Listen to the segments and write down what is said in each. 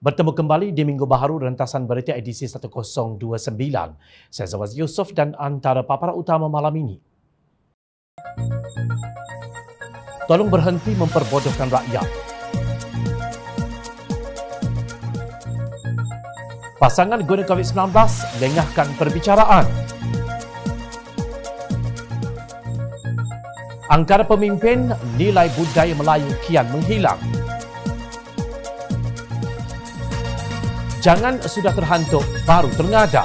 Bertemu kembali di Minggu Baharu Rentasan Berita edisi 1029. Saya Zawaz Yusof dan antara paparan utama malam ini. Tolong berhenti memperbodohkan rakyat. Pasangan guna COVID-19 lengahkan perbicaraan. Angkara pemimpin nilai budaya Melayu kian menghilang. Jangan sudah terhantuk baru terengadah.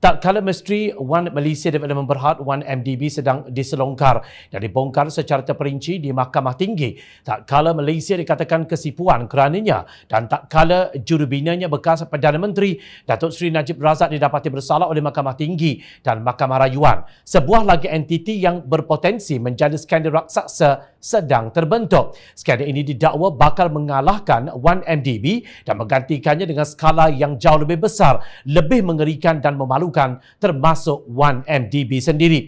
Tak kala Menteri One Malaysia Development Berhad One MDB sedang diselongkar dan dibongkar secara terperinci di Mahkamah Tinggi. Tak kala Malaysia dikatakan kesipuan kerananya dan tak kala jurubinanya bekas Perdana Menteri Datuk Seri Najib Razak didapati bersalah oleh Mahkamah Tinggi dan Mahkamah Rayuan. Sebuah lagi entiti yang berpotensi menjadi skandal raksasa sedang terbentuk. Skandal ini didakwa bakal mengalahkan One MDB dan menggantikannya dengan skala yang jauh lebih besar, lebih mengerikan dan memalukan lakukan termasuk 1MDB sendiri.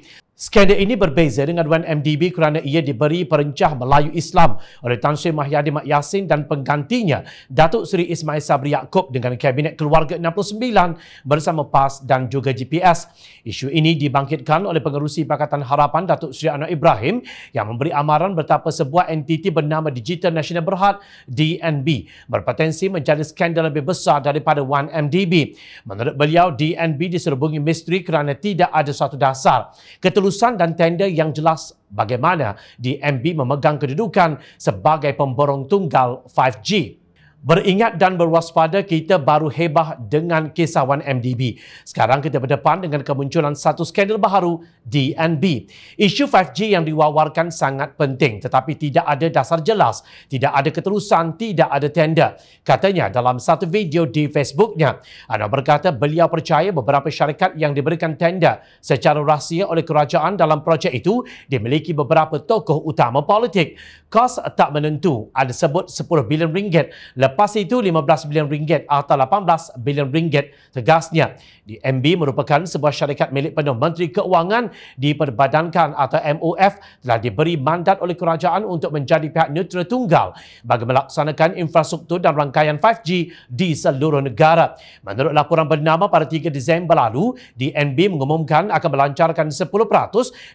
Skandal ini berbeza dengan 1MDB kerana ia diberi perencah Melayu Islam oleh Tan Sri Mahyadi Mak Yassin dan penggantinya Datuk Seri Ismail Sabri Yaakob dengan Kabinet Keluarga 69 bersama PAS dan juga GPS. Isu ini dibangkitkan oleh pengerusi Pakatan Harapan Datuk Seri Anwar Ibrahim yang memberi amaran betapa sebuah entiti bernama Digital National Berhad DNB berpotensi menjadi skandal lebih besar daripada 1MDB. Menurut beliau, DNB diserbungi misteri kerana tidak ada suatu dasar. ketulusan keputusan dan tender yang jelas bagaimana DMB memegang kedudukan sebagai pemborong tunggal 5G. Beringat dan berwaspada kita baru hebah dengan kisah 1MDB. Sekarang kita berdepan dengan kemunculan satu skandal baru DNB. Isu 5G yang diwawarkan sangat penting tetapi tidak ada dasar jelas, tidak ada keterusan, tidak ada tender. Katanya dalam satu video di Facebooknya, anda berkata beliau percaya beberapa syarikat yang diberikan tender secara rahsia oleh kerajaan dalam projek itu dimiliki beberapa tokoh utama politik. Kos tak menentu, ada sebut 10 bilion ringgit Lepas itu 15 bilion ringgit atau 18 bilion ringgit tegasnya. di MB merupakan sebuah syarikat milik penuh Menteri Keuangan di perbadankan atau MOF telah diberi mandat oleh kerajaan untuk menjadi pihak neutral tunggal bagi melaksanakan infrastruktur dan rangkaian 5G di seluruh negara. Menurut laporan bernama pada 3 Disember lalu, di MB mengumumkan akan melancarkan 10%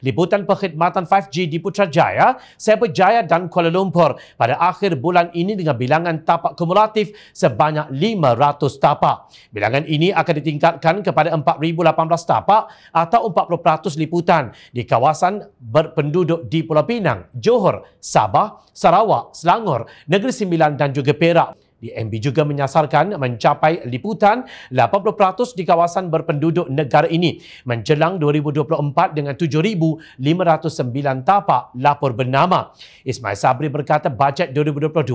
liputan perkhidmatan 5G di Putrajaya, Sabah Jaya dan Kuala Lumpur pada akhir bulan ini dengan bilangan tapak kemudian kumulatif sebanyak 500 tapak. Bilangan ini akan ditingkatkan kepada 4,018 tapak atau 40% liputan di kawasan berpenduduk di Pulau Pinang, Johor, Sabah, Sarawak, Selangor, Negeri Sembilan dan juga Perak. DMB juga menyasarkan mencapai liputan 80% di kawasan berpenduduk negara ini menjelang 2024 dengan 7,509 tapak lapor bernama. Ismail Sabri berkata bajet 2022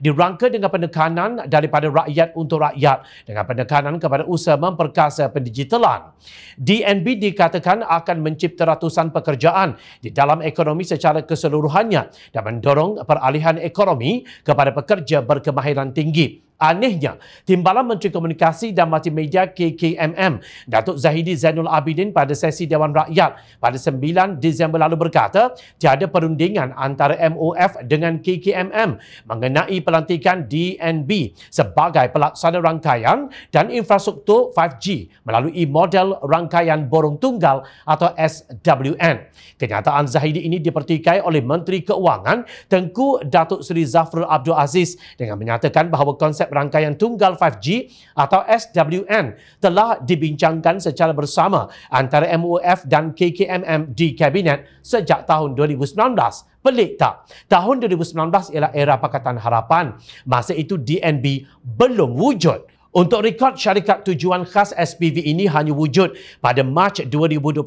dirangka dengan penekanan daripada rakyat untuk rakyat dengan penekanan kepada usaha memperkasa pendigitalan. DNB dikatakan akan mencipta ratusan pekerjaan di dalam ekonomi secara keseluruhannya dan mendorong peralihan ekonomi kepada pekerja berkemahiran 經濟。Anehnya, Timbalan Menteri Komunikasi dan Multimedia KKMM, Datuk Zahidi Zainul Abidin pada sesi Dewan Rakyat pada 9 Disember lalu berkata, tiada perundingan antara MOF dengan KKMM mengenai pelantikan DNB sebagai pelaksana rangkaian dan infrastruktur 5G melalui model rangkaian borong tunggal atau SWN. Kenyataan Zahidi ini dipertikai oleh Menteri Keuangan Tengku Datuk Seri Zafrul Abdul Aziz dengan menyatakan bahawa konsep konsep rangkaian tunggal 5G atau SWN telah dibincangkan secara bersama antara MOF dan KKMM di Kabinet sejak tahun 2019. Pelik tak? Tahun 2019 ialah era Pakatan Harapan. Masa itu DNB belum wujud. Untuk rekod syarikat tujuan khas SPV ini hanya wujud pada Mac 2021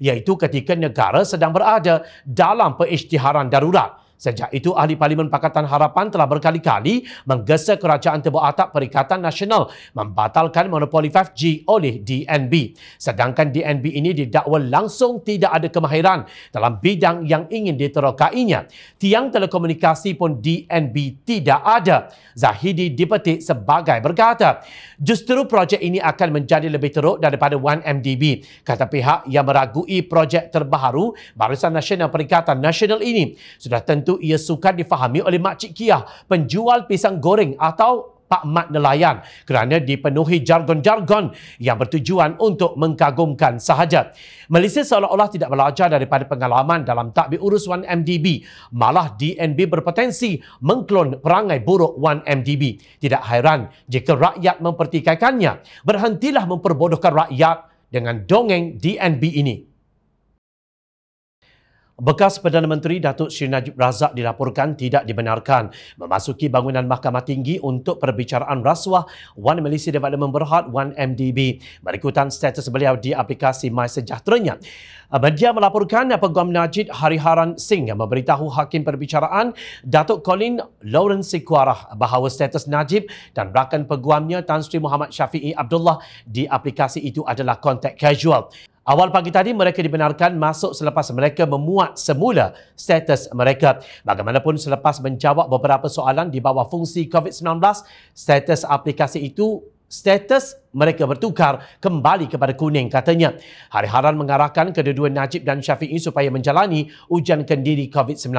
iaitu ketika negara sedang berada dalam perisytiharan darurat. Sejak itu, Ahli Parlimen Pakatan Harapan telah berkali-kali menggesa Kerajaan Tebu Atap Perikatan Nasional membatalkan monopoli 5G oleh DNB. Sedangkan DNB ini didakwa langsung tidak ada kemahiran dalam bidang yang ingin diterokainya. Tiang telekomunikasi pun DNB tidak ada. Zahidi dipetik sebagai berkata, justru projek ini akan menjadi lebih teruk daripada 1MDB. Kata pihak yang meragui projek terbaru Barisan Nasional Perikatan Nasional ini sudah tentu tentu ia sukar difahami oleh makcik Kiah, penjual pisang goreng atau Pak Mat Nelayan kerana dipenuhi jargon-jargon yang bertujuan untuk mengkagumkan sahaja. Malaysia seolah-olah tidak belajar daripada pengalaman dalam takbir urus 1MDB. Malah DNB berpotensi mengklon perangai buruk 1MDB. Tidak hairan jika rakyat mempertikaikannya. Berhentilah memperbodohkan rakyat dengan dongeng DNB ini. Bekas Perdana Menteri Datuk Seri Najib Razak dilaporkan tidak dibenarkan memasuki bangunan Mahkamah Tinggi untuk perbicaraan rasuah One Malaysia Development Berhad 1MDB berikutan status beliau di aplikasi My MySejahteranya. Media melaporkan Peguam Najib Hari Haran Singh memberitahu hakim perbicaraan Datuk Colin Lawrence Sikuarah bahawa status Najib dan rakan peguamnya Tan Sri Muhammad Syafiee Abdullah di aplikasi itu adalah kontak casual. Awal pagi tadi mereka dibenarkan masuk selepas mereka memuat semula status mereka. Bagaimanapun selepas menjawab beberapa soalan di bawah fungsi COVID-19, status aplikasi itu status mereka bertukar kembali kepada kuning katanya. Hari Haran mengarahkan kedua-dua Najib dan Syafi'i supaya menjalani ujian kendiri COVID-19.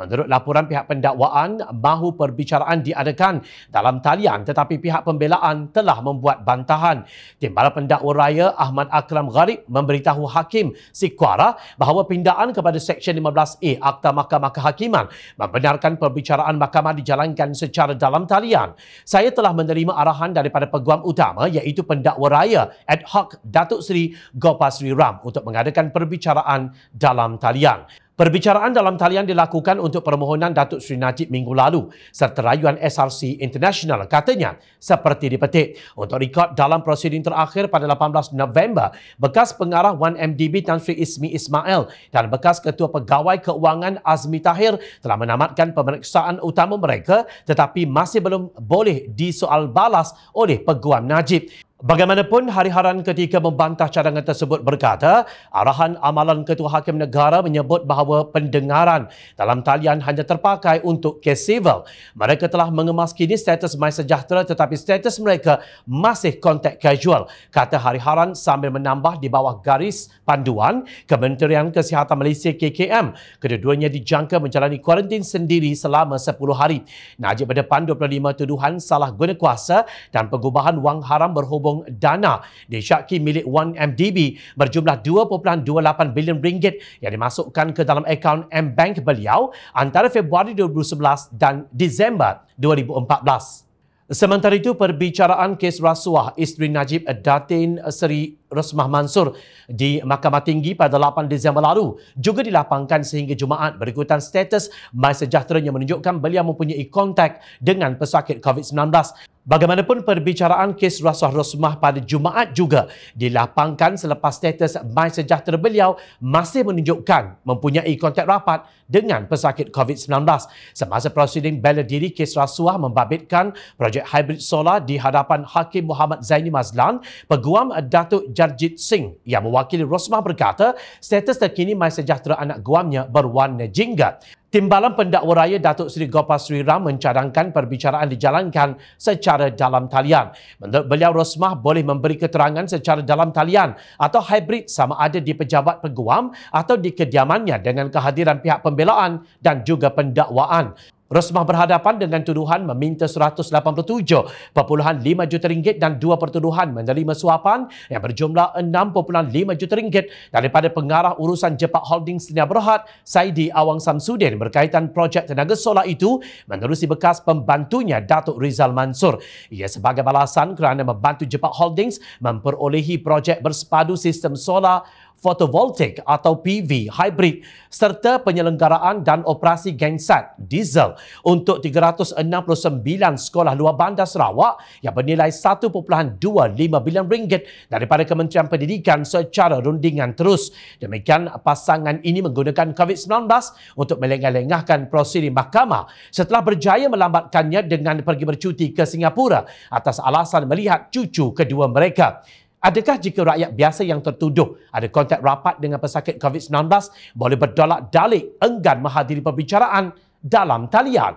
Menurut laporan pihak pendakwaan, mahu perbicaraan diadakan dalam talian tetapi pihak pembelaan telah membuat bantahan. Timbalan pendakwa raya Ahmad Akram Gharib memberitahu Hakim Sikwara bahawa pindaan kepada Seksyen 15A Akta Mahkamah Kehakiman membenarkan perbicaraan mahkamah dijalankan secara dalam talian. Saya telah menerima arahan daripada peguam utama iaitu pendakwa raya ad hoc Datuk Seri Gopasri Ram untuk mengadakan perbicaraan dalam talian. Perbicaraan dalam talian dilakukan untuk permohonan Datuk Sri Najib minggu lalu serta rayuan SRC International katanya seperti dipetik. Untuk rekod dalam prosiding terakhir pada 18 November, bekas pengarah 1MDB Tan Sri Ismi Ismail dan bekas Ketua Pegawai Keuangan Azmi Tahir telah menamatkan pemeriksaan utama mereka tetapi masih belum boleh disoal balas oleh Peguam Najib. Bagaimanapun, Hari Haran ketika membantah cadangan tersebut berkata, arahan amalan Ketua Hakim Negara menyebut bahawa pendengaran dalam talian hanya terpakai untuk kes sivil Mereka telah mengemas kini status My Sejahtera tetapi status mereka masih kontak casual, kata Hari Haran sambil menambah di bawah garis panduan Kementerian Kesihatan Malaysia KKM. Kedua-duanya dijangka menjalani kuarantin sendiri selama 10 hari. Najib berdepan 25 tuduhan salah guna kuasa dan pengubahan wang haram berhubung menabung dana disyaki milik 1MDB berjumlah 2.28 bilion ringgit yang dimasukkan ke dalam akaun M-Bank beliau antara Februari 2011 dan Disember 2014. Sementara itu, perbicaraan kes rasuah isteri Najib Datin Seri Rosmah Mansur di Mahkamah Tinggi pada 8 Disember lalu juga dilapangkan sehingga Jumaat berikutan status MySejahtera yang menunjukkan beliau mempunyai kontak dengan pesakit COVID-19. Bagaimanapun perbicaraan kes rasuah rosmah pada Jumaat juga dilapangkan selepas status My Sejahtera beliau masih menunjukkan mempunyai kontak rapat dengan pesakit COVID-19. Semasa prosiding bela diri kes rasuah membabitkan projek hybrid solar di hadapan Hakim Muhammad Zaini Mazlan, peguam Datuk Jarjit Singh yang mewakili rosmah berkata status terkini My Sejahtera anak guamnya berwarna jingga. Timbalan Pendakwa Raya Datuk Seri Gopal Sri Ram mencadangkan perbicaraan dijalankan secara dalam talian. Menurut beliau, Rosmah boleh memberi keterangan secara dalam talian atau hybrid sama ada di pejabat peguam atau di kediamannya dengan kehadiran pihak pembelaan dan juga pendakwaan. Rosmah berhadapan dengan tuduhan meminta 187.5 juta ringgit dan dua pertuduhan menerima suapan yang berjumlah 6.5 juta ringgit daripada pengarah urusan Jepak Holdings Tenia Berhad, Saidi Awang Samsudin berkaitan projek tenaga solar itu menerusi bekas pembantunya Datuk Rizal Mansur. Ia sebagai balasan kerana membantu Jepak Holdings memperolehi projek bersepadu sistem solar fotovoltaik atau PV hybrid serta penyelenggaraan dan operasi genset diesel untuk 369 sekolah luar bandar Sarawak yang bernilai 1.25 bilion ringgit daripada Kementerian Pendidikan secara rundingan terus. Demikian pasangan ini menggunakan COVID-19 untuk melengah-lengahkan prosedur mahkamah setelah berjaya melambatkannya dengan pergi bercuti ke Singapura atas alasan melihat cucu kedua mereka. Adakah jika rakyat biasa yang tertuduh ada kontak rapat dengan pesakit COVID-19 boleh berdolak-dalik enggan menghadiri perbicaraan dalam talian?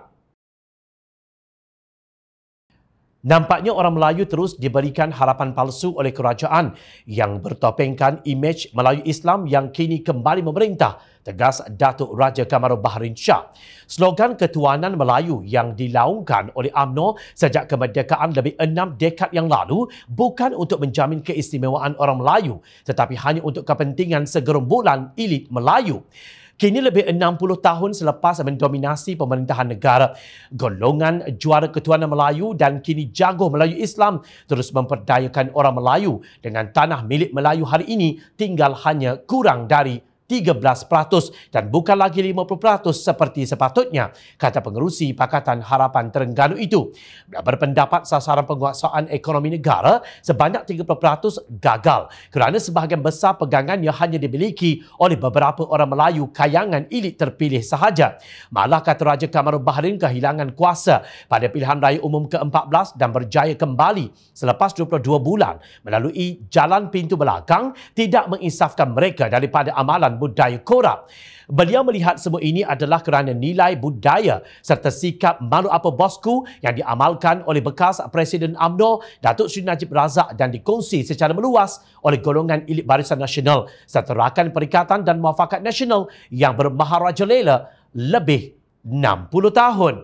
Nampaknya orang Melayu terus diberikan harapan palsu oleh kerajaan yang bertopengkan imej Melayu Islam yang kini kembali memerintah, tegas Datuk Raja Kamarul Baharin Shah. Slogan Ketuanan Melayu yang dilaungkan oleh AMNO sejak kemerdekaan lebih enam dekad yang lalu bukan untuk menjamin keistimewaan orang Melayu tetapi hanya untuk kepentingan segerombolan elit Melayu. Kini lebih 60 tahun selepas mendominasi pemerintahan negara, golongan juara ketuanan Melayu dan kini jago Melayu Islam terus memperdayakan orang Melayu dengan tanah milik Melayu hari ini tinggal hanya kurang dari 2%. 13% dan bukan lagi 50% seperti sepatutnya, kata pengerusi Pakatan Harapan Terengganu itu. Berpendapat sasaran penguasaan ekonomi negara sebanyak 30% gagal kerana sebahagian besar pegangannya hanya dimiliki oleh beberapa orang Melayu kayangan elit terpilih sahaja. Malah kata Raja Kamarul Baharin kehilangan kuasa pada pilihan raya umum ke-14 dan berjaya kembali selepas 22 bulan melalui jalan pintu belakang tidak menginsafkan mereka daripada amalan budaya korup. Beliau melihat semua ini adalah kerana nilai budaya serta sikap malu apa bosku yang diamalkan oleh bekas Presiden AMNO Datuk Seri Najib Razak dan dikongsi secara meluas oleh golongan elit barisan nasional serta rakan perikatan dan muafakat nasional yang bermaharaja lela lebih 60 tahun.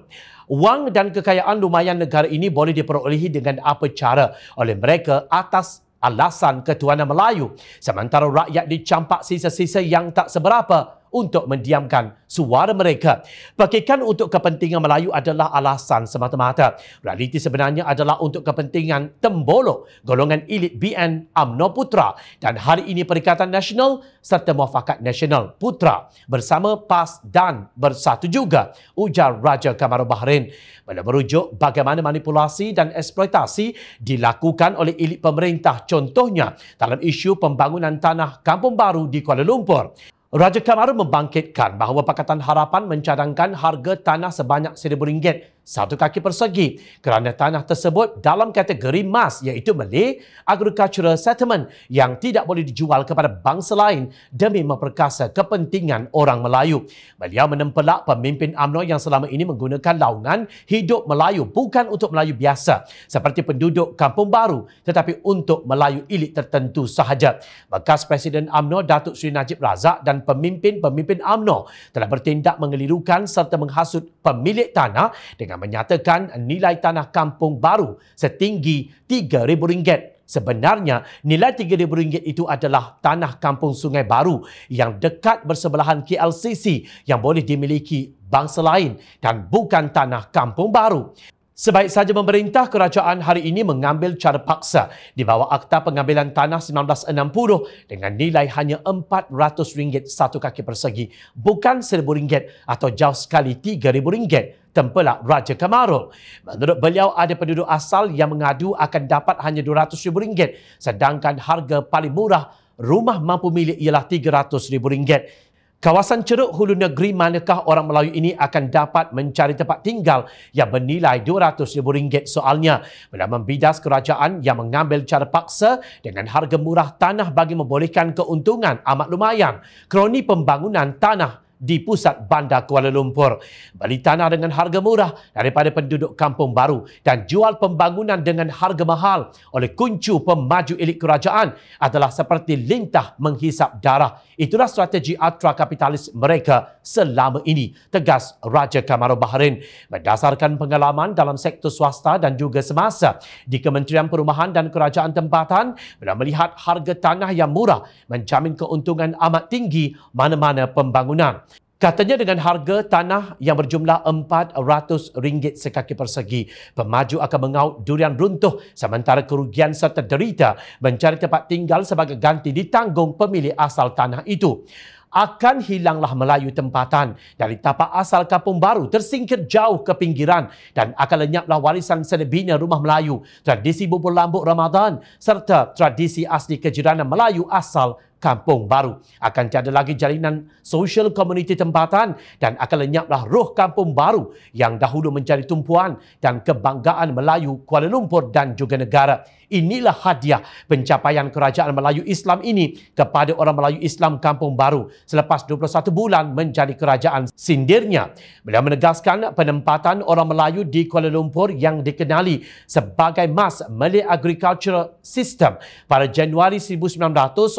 Wang dan kekayaan lumayan negara ini boleh diperolehi dengan apa cara oleh mereka atas alasan ketuanan Melayu sementara rakyat dicampak sisa-sisa yang tak seberapa untuk mendiamkan suara mereka. Pakaikan untuk kepentingan Melayu adalah alasan semata-mata. Realiti sebenarnya adalah untuk kepentingan tembolo golongan elit BN UMNO Putra dan hari ini Perikatan Nasional serta mufakat Nasional Putra bersama PAS dan Bersatu juga, ujar Raja Kamaru Bahrain. Bila merujuk bagaimana manipulasi dan eksploitasi dilakukan oleh elit pemerintah contohnya dalam isu pembangunan tanah kampung baru di Kuala Lumpur. Raja Kamaru membangkitkan bahawa Pakatan Harapan mencadangkan harga tanah sebanyak RM1,000 satu kaki persegi kerana tanah tersebut dalam kategori mas iaitu Malay Agricultural Settlement yang tidak boleh dijual kepada bangsa lain demi memperkasa kepentingan orang Melayu. Beliau menempelak pemimpin UMNO yang selama ini menggunakan laungan hidup Melayu bukan untuk Melayu biasa seperti penduduk kampung baru tetapi untuk Melayu elit tertentu sahaja. Bekas Presiden UMNO Datuk Sri Najib Razak dan pemimpin-pemimpin UMNO telah bertindak mengelirukan serta menghasut pemilik tanah dengan yang menyatakan nilai tanah kampung baru setinggi RM3,000 Sebenarnya, nilai RM3,000 itu adalah tanah kampung Sungai Baru yang dekat bersebelahan KLCC yang boleh dimiliki bangsa lain dan bukan tanah kampung baru. Sebaik saja pemerintah kerajaan hari ini mengambil cara paksa di bawah Akta Pengambilan Tanah 1960 dengan nilai hanya RM400 satu kaki persegi, bukan RM1,000 atau jauh sekali RM3,000 tempelah Raja Kamarul. Menurut beliau, ada penduduk asal yang mengadu akan dapat hanya RM200,000 sedangkan harga paling murah rumah mampu milik ialah RM300,000. Kawasan ceruk hulu negeri manakah orang Melayu ini akan dapat mencari tempat tinggal yang bernilai rm ringgit soalnya. dalam membidas kerajaan yang mengambil cara paksa dengan harga murah tanah bagi membolehkan keuntungan amat lumayan. Kroni pembangunan tanah di pusat bandar Kuala Lumpur. Beli tanah dengan harga murah daripada penduduk kampung baru dan jual pembangunan dengan harga mahal oleh kuncu pemaju elit kerajaan adalah seperti lintah menghisap darah. Itulah strategi ultra kapitalis mereka selama ini, tegas Raja Kamarul Baharin. Berdasarkan pengalaman dalam sektor swasta dan juga semasa di Kementerian Perumahan dan Kerajaan Tempatan, bila melihat harga tanah yang murah menjamin keuntungan amat tinggi mana-mana pembangunan. Katanya dengan harga tanah yang berjumlah RM400 sekaki persegi, pemaju akan mengaut durian runtuh sementara kerugian serta derita mencari tempat tinggal sebagai ganti ditanggung pemilik asal tanah itu. Akan hilanglah Melayu tempatan dari tapak asal kampung baru tersingkir jauh ke pinggiran dan akan lenyaplah warisan selebihnya rumah Melayu, tradisi bubur lambuk Ramadan serta tradisi asli kejiranan Melayu asal Kampung Baru. Akan tiada lagi jalinan sosial komuniti tempatan dan akan lenyaplah roh Kampung Baru yang dahulu menjadi tumpuan dan kebanggaan Melayu, Kuala Lumpur dan juga negara. Inilah hadiah pencapaian Kerajaan Melayu Islam ini kepada orang Melayu Islam Kampung Baru selepas 21 bulan menjadi kerajaan sindirnya. Beliau menegaskan penempatan orang Melayu di Kuala Lumpur yang dikenali sebagai Mas Malay Agricultural System pada Januari 1900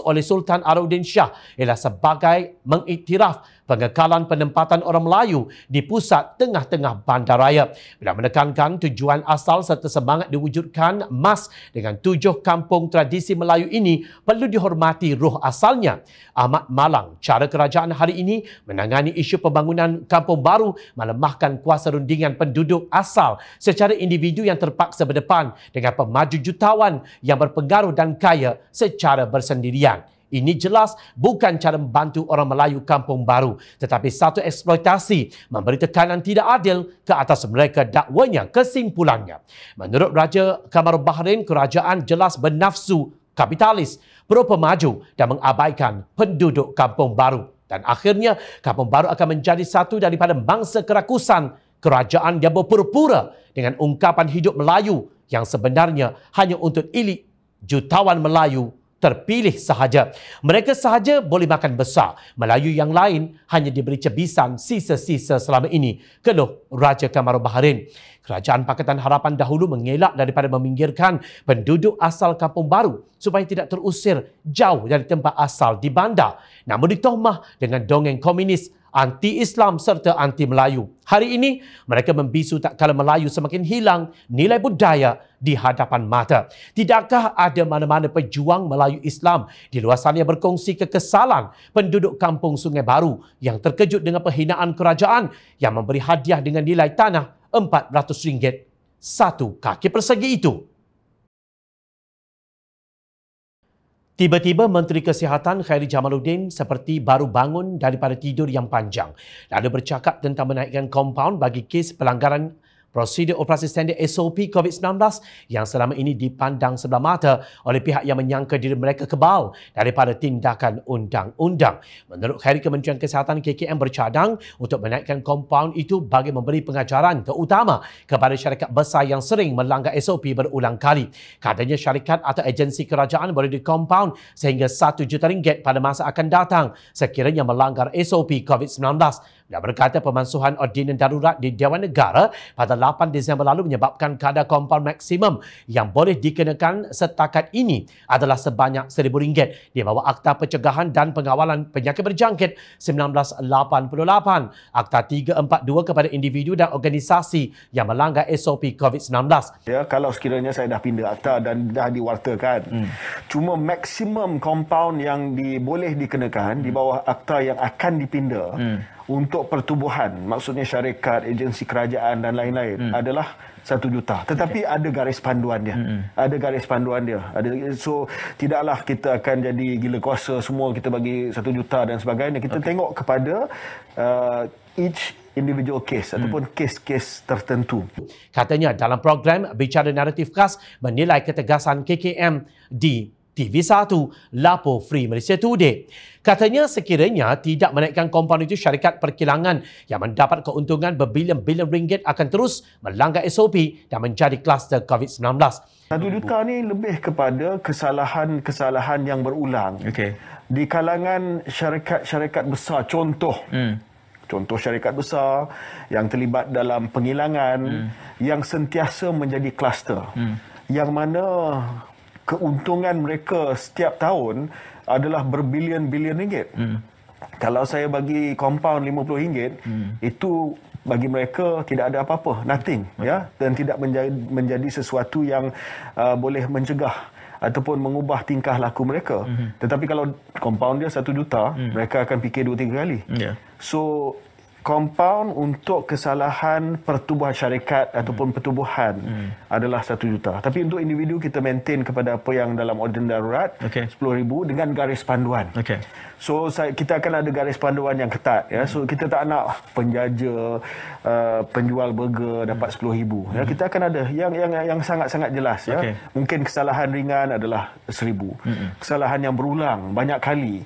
oleh Sultan Sultan Arudin Shah ialah sebagai mengiktiraf pengekalan penempatan orang Melayu di pusat tengah-tengah bandaraya. Beliau menekankan tujuan asal serta semangat diwujudkan mas dengan tujuh kampung tradisi Melayu ini perlu dihormati ruh asalnya. Amat malang cara kerajaan hari ini menangani isu pembangunan kampung baru melemahkan kuasa rundingan penduduk asal secara individu yang terpaksa berdepan dengan pemaju jutawan yang berpengaruh dan kaya secara bersendirian. Ini jelas bukan cara membantu orang Melayu kampung baru tetapi satu eksploitasi memberi tekanan tidak adil ke atas mereka dakwanya kesimpulannya. Menurut Raja Kamar Bahrain, kerajaan jelas bernafsu kapitalis, pro-pemaju dan mengabaikan penduduk kampung baru. Dan akhirnya, kampung baru akan menjadi satu daripada bangsa kerakusan kerajaan yang berpura-pura dengan ungkapan hidup Melayu yang sebenarnya hanya untuk elit jutawan Melayu terpilih sahaja. Mereka sahaja boleh makan besar. Melayu yang lain hanya diberi cebisan sisa-sisa selama ini. Keluh Raja Kamarul Baharin. Kerajaan Pakatan Harapan dahulu mengelak daripada meminggirkan penduduk asal kampung baru supaya tidak terusir jauh dari tempat asal di bandar. Namun ditohmah dengan dongeng komunis anti-Islam serta anti-Melayu. Hari ini, mereka membisu tak kala Melayu semakin hilang nilai budaya di hadapan mata. Tidakkah ada mana-mana pejuang Melayu Islam di luar sana berkongsi kekesalan penduduk kampung Sungai Baru yang terkejut dengan penghinaan kerajaan yang memberi hadiah dengan nilai tanah RM400 satu kaki persegi itu? Tiba-tiba Menteri Kesihatan Khairi Jamaluddin seperti baru bangun daripada tidur yang panjang. Lalu bercakap tentang menaikkan kompaun bagi kes pelanggaran prosedur operasi standar SOP COVID-19 yang selama ini dipandang sebelah mata oleh pihak yang menyangka diri mereka kebal daripada tindakan undang-undang. Menurut Khairi Kementerian Kesihatan KKM bercadang untuk menaikkan kompaun itu bagi memberi pengajaran terutama kepada syarikat besar yang sering melanggar SOP berulang kali. Katanya syarikat atau agensi kerajaan boleh dikompaun sehingga RM1 juta ringgit pada masa akan datang sekiranya melanggar SOP COVID-19 dan berkata pemansuhan ordinan darurat di Dewan Negara pada 8 Disember lalu menyebabkan kadar kompaun maksimum yang boleh dikenakan setakat ini adalah sebanyak RM1,000 di bawah Akta Pencegahan dan Pengawalan Penyakit Berjangkit 1988, Akta 342 kepada individu dan organisasi yang melanggar SOP COVID-19. Ya, kalau sekiranya saya dah pindah akta dan dah diwartakan, hmm. cuma maksimum kompaun yang di, boleh dikenakan hmm. di bawah akta yang akan dipindah, hmm untuk pertubuhan maksudnya syarikat agensi kerajaan dan lain-lain hmm. adalah satu juta tetapi okay. Ya. ada garis panduan dia hmm. ada garis panduan dia ada so tidaklah kita akan jadi gila kuasa semua kita bagi satu juta dan sebagainya kita okay. tengok kepada uh, each individual case hmm. ataupun hmm. kes-kes tertentu. Katanya dalam program Bicara Naratif Khas menilai ketegasan KKM di TV1, Lapo Free Malaysia Today. Katanya sekiranya tidak menaikkan kompaun itu syarikat perkilangan yang mendapat keuntungan berbilion-bilion ringgit akan terus melanggar SOP dan menjadi kluster COVID-19. Satu juta ni lebih kepada kesalahan-kesalahan yang berulang. Okay. Di kalangan syarikat-syarikat besar, contoh hmm. Contoh syarikat besar yang terlibat dalam pengilangan hmm. yang sentiasa menjadi kluster. Hmm. Yang mana keuntungan mereka setiap tahun adalah berbilion-bilion ringgit. Hmm. Kalau saya bagi compound RM50, hmm. itu bagi mereka tidak ada apa-apa, nothing. Hmm. ya Dan tidak menjadi, menjadi sesuatu yang uh, boleh mencegah ataupun mengubah tingkah laku mereka. Hmm. Tetapi kalau compound dia satu juta, hmm. mereka akan fikir dua tiga kali. Yeah. So, compound untuk kesalahan pertubuhan syarikat hmm. ataupun pertubuhan hmm. adalah satu juta. Tapi untuk individu kita maintain kepada apa yang dalam order darurat okay. ribu dengan garis panduan. Okay. So saya, kita akan ada garis panduan yang ketat ya. So kita tak nak penjaja uh, penjual burger dapat sepuluh ribu. Ya hmm. kita akan ada yang yang yang sangat-sangat jelas ya. Okay. Mungkin kesalahan ringan adalah 1000. Hmm. Kesalahan yang berulang banyak kali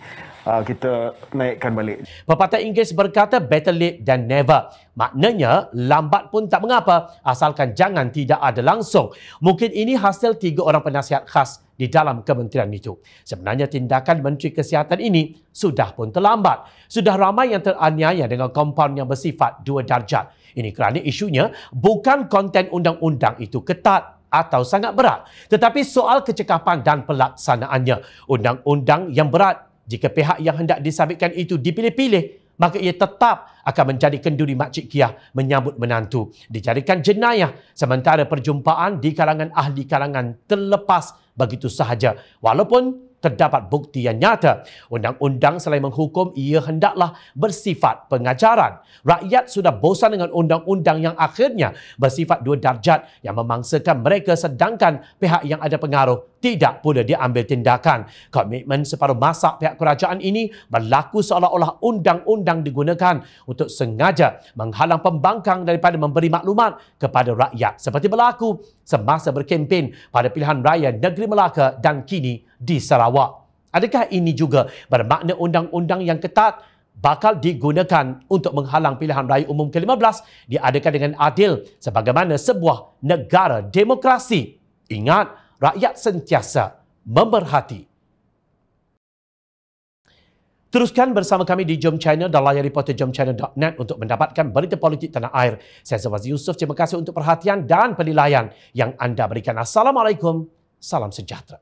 uh, kita naikkan balik. Pepatah Inggeris berkata better late than never. Maknanya lambat pun tak mengapa asalkan jangan tidak ada langsung. Mungkin ini hasil tiga orang penasihat khas di dalam kementerian itu. Sebenarnya tindakan Menteri Kesihatan ini sudah pun terlambat. Sudah ramai yang teraniaya dengan kompon yang bersifat dua darjat. Ini kerana isunya bukan konten undang-undang itu ketat atau sangat berat. Tetapi soal kecekapan dan pelaksanaannya. Undang-undang yang berat jika pihak yang hendak disabitkan itu dipilih-pilih, maka ia tetap akan menjadi kenduri makcik Kiah menyambut menantu. Dijadikan jenayah sementara perjumpaan di kalangan ahli kalangan terlepas begitu sahaja. Walaupun terdapat bukti yang nyata. Undang-undang selain menghukum, ia hendaklah bersifat pengajaran. Rakyat sudah bosan dengan undang-undang yang akhirnya bersifat dua darjat yang memangsakan mereka sedangkan pihak yang ada pengaruh tidak pula diambil tindakan. Komitmen separuh masa pihak kerajaan ini berlaku seolah-olah undang-undang digunakan untuk sengaja menghalang pembangkang daripada memberi maklumat kepada rakyat seperti berlaku semasa berkempen pada pilihan raya negeri Melaka dan kini di Sarawak. Adakah ini juga bermakna undang-undang yang ketat bakal digunakan untuk menghalang pilihan raya umum ke-15 diadakan dengan adil sebagaimana sebuah negara demokrasi? Ingat, rakyat sentiasa memerhati. Teruskan bersama kami di Jom China dan layari portal jomchina.net untuk mendapatkan berita politik tanah air. Saya Zawazi Yusof, terima kasih untuk perhatian dan penilaian yang anda berikan. Assalamualaikum, salam sejahtera.